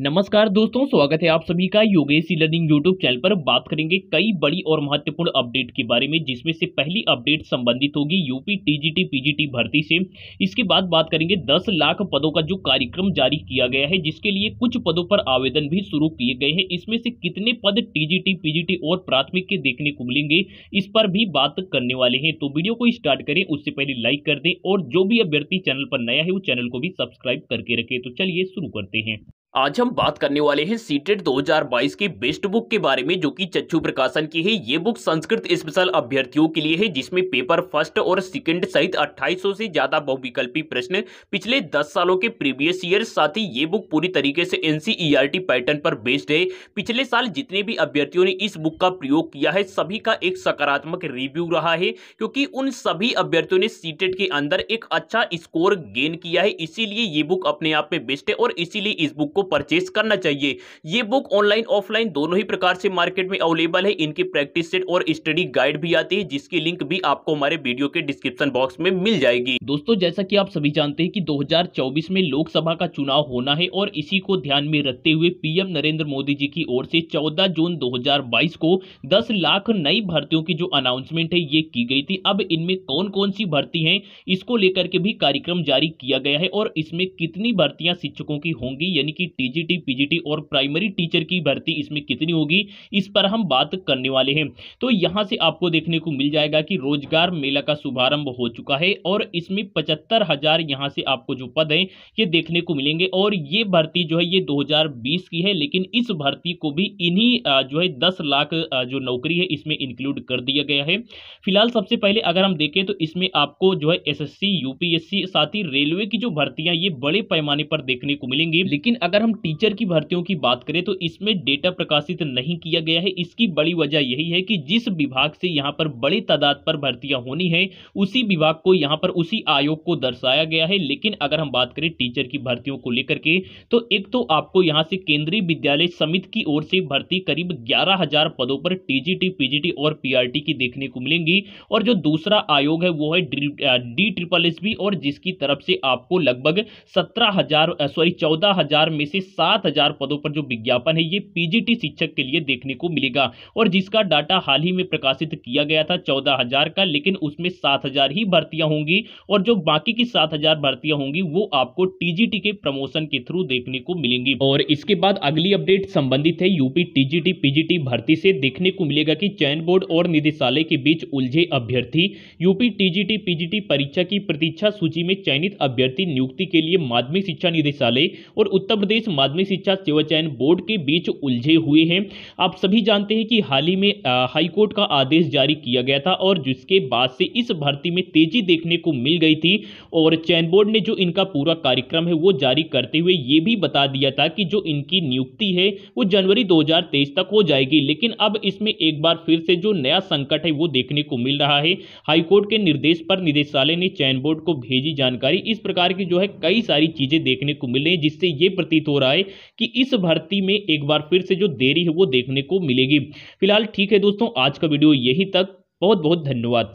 नमस्कार दोस्तों स्वागत है आप सभी का योगेश लर्निंग यूट्यूब चैनल पर बात करेंगे कई बड़ी और महत्वपूर्ण अपडेट के बारे में जिसमें से पहली अपडेट संबंधित होगी यूपी टीजीटी पीजीटी भर्ती से इसके बाद बात करेंगे 10 लाख पदों का जो कार्यक्रम जारी किया गया है जिसके लिए कुछ पदों पर आवेदन भी शुरू किए गए हैं इसमें से कितने पद टीजीटी पीजीटी और प्राथमिक के देखने को मिलेंगे इस पर भी बात करने वाले हैं तो वीडियो को स्टार्ट करें उससे पहले लाइक कर दें और जो भी अभ्यर्थी चैनल पर नया है वो चैनल को भी सब्सक्राइब करके रखें तो चलिए शुरू करते हैं आज हम बात करने वाले हैं सीटेट 2022 की बेस्ट बुक के बारे में जो कि चच्चू प्रकाशन की है ये बुक संस्कृत स्पेशल अभ्यर्थियों के लिए है जिसमें पेपर फर्स्ट और सेकंड सहित 2800 से ज्यादा बहुविकल्पी प्रश्न पिछले 10 सालों के प्रीवियस ईयर साथ ही ये बुक पूरी तरीके से एनसीईआरटी पैटर्न e पर बेस्ड है पिछले साल जितने भी अभ्यर्थियों ने इस बुक का प्रयोग किया है सभी का एक सकारात्मक रिव्यू रहा है क्योंकि उन सभी अभ्यर्थियों ने सीटेट के अंदर एक अच्छा स्कोर गेन किया है इसीलिए ये बुक अपने आप में बेस्ट है और इसीलिए इस बुक को परचेस करना चाहिए ये बुक ऑनलाइन ऑफलाइन दोनों ही प्रकार से मार्केट में अवेलेबल है इनकी प्रैक्टिस सेट और स्टडी गाइड भी आती है जिसकी लिंक भी आपको हमारे वीडियो के डिस्क्रिप्शन बॉक्स में मिल जाएगी दोस्तों जैसा की आप सभी जानते हैं की दो में लोकसभा का चुनाव होना है और इसी को ध्यान में रखते हुए पीएम नरेंद्र मोदी जी की ओर से चौदह जून दो को दस लाख नई भर्तियों की जो अनाउंसमेंट है ये की गई थी अब इनमें कौन कौन सी भर्ती है इसको लेकर के भी कार्यक्रम जारी किया गया है और इसमें कितनी भर्तियां शिक्षकों की होंगी यानी कि की टीजीटी पीजीटी और प्राइमरी टीचर की भर्ती इसमें कितनी होगी इस पर हम बात करने वाले हैं तो यहाँ से आपको देखने को मिल जाएगा कि रोजगार मेला का शुभारंभ हो चुका है और इसमें पचहत्तर हजार यहाँ से आपको जो पद है ये देखने को मिलेंगे और ये भर्ती जो है ये 2020 की है लेकिन इस भर्ती को भी इन्हीं जो है दस लाख जो नौकरी है इसमें इंक्लूड कर दिया गया है फिलहाल सबसे पहले अगर हम देखें तो इसमें आपको जो है एस यूपीएससी साथ ही रेलवे की जो भर्तियां ये बड़े पैमाने पर देखने को मिलेंगी लेकिन अगर अगर हम टीचर की भर्तियों की बात करें तो इसमें डेटा प्रकाशित नहीं किया गया है इसकी बड़ी वजह यही है कि जिस विभाग से यहाँ पर बड़े तादाद पर भर्तियां होनी है उसी विभाग को यहाँ पर उसी आयोग को दर्शाया गया है लेकिन अगर हम बात करें टीचर की भर्तियों को लेकर के तो एक तो आपको यहाँ से केंद्रीय विद्यालय समिति की ओर से भर्ती करीब ग्यारह पदों पर टीजीटी पीजीटी और पीआरटी की देखने को मिलेंगी और जो दूसरा आयोग है वो है डी ट्रिपल एस और जिसकी तरफ से आपको लगभग सत्रह हजार सॉरी चौदह हजार में से 7000 पदों पर जो विज्ञापन है ये पीजीटी शिक्षक के लिए देखने को मिलेगा और जिसका डाटा हाल ही में प्रकाशित किया गया था 14000 का लेकिन उसमें 7000 ही भर्तियां होंगी और जो बाकी की 7000 भर्तियां होंगी वो आपको टीजीटी के प्रमोशन के थ्रू देखने को मिलेंगी और इसके बाद अगली अपडेट संबंधित है यूपी टीजीटी पीजीटी भर्ती से देखने को मिलेगा की चयन बोर्ड और निदेशालय के बीच उलझे अभ्यर्थी यूपी टीजीटी पीजीटी परीक्षा की प्रतीक्षा सूची में चयनित अभ्यर्थी नियुक्ति के लिए माध्यमिक शिक्षा निदेशालय और उत्तर प्रदेश प्रदेश माध्यमिक शिक्षा सेवा चयन बोर्ड के बीच उलझे हुए हैं आप सभी जानते हैं कि हाल ही में हाईकोर्ट का आदेश जारी किया गया था और जिसके बाद से इस भर्ती में तेजी देखने को मिल गई थी और चयन बोर्ड ने जो इनका पूरा कार्यक्रम है वो जारी करते हुए ये भी बता दिया था कि जो इनकी नियुक्ति है वो जनवरी दो तक हो जाएगी लेकिन अब इसमें एक बार फिर से जो नया संकट है वो देखने को मिल रहा है हाईकोर्ट के निर्देश पर निदेशालय ने चयन बोर्ड को भेजी जानकारी इस प्रकार की जो है कई सारी चीजें देखने को मिल रही है जिससे ये प्रतीत हो रहा है कि इस भर्ती में एक बार फिर से जो देरी है वो देखने को मिलेगी फिलहाल ठीक है दोस्तों आज का वीडियो यहीं तक बहुत बहुत धन्यवाद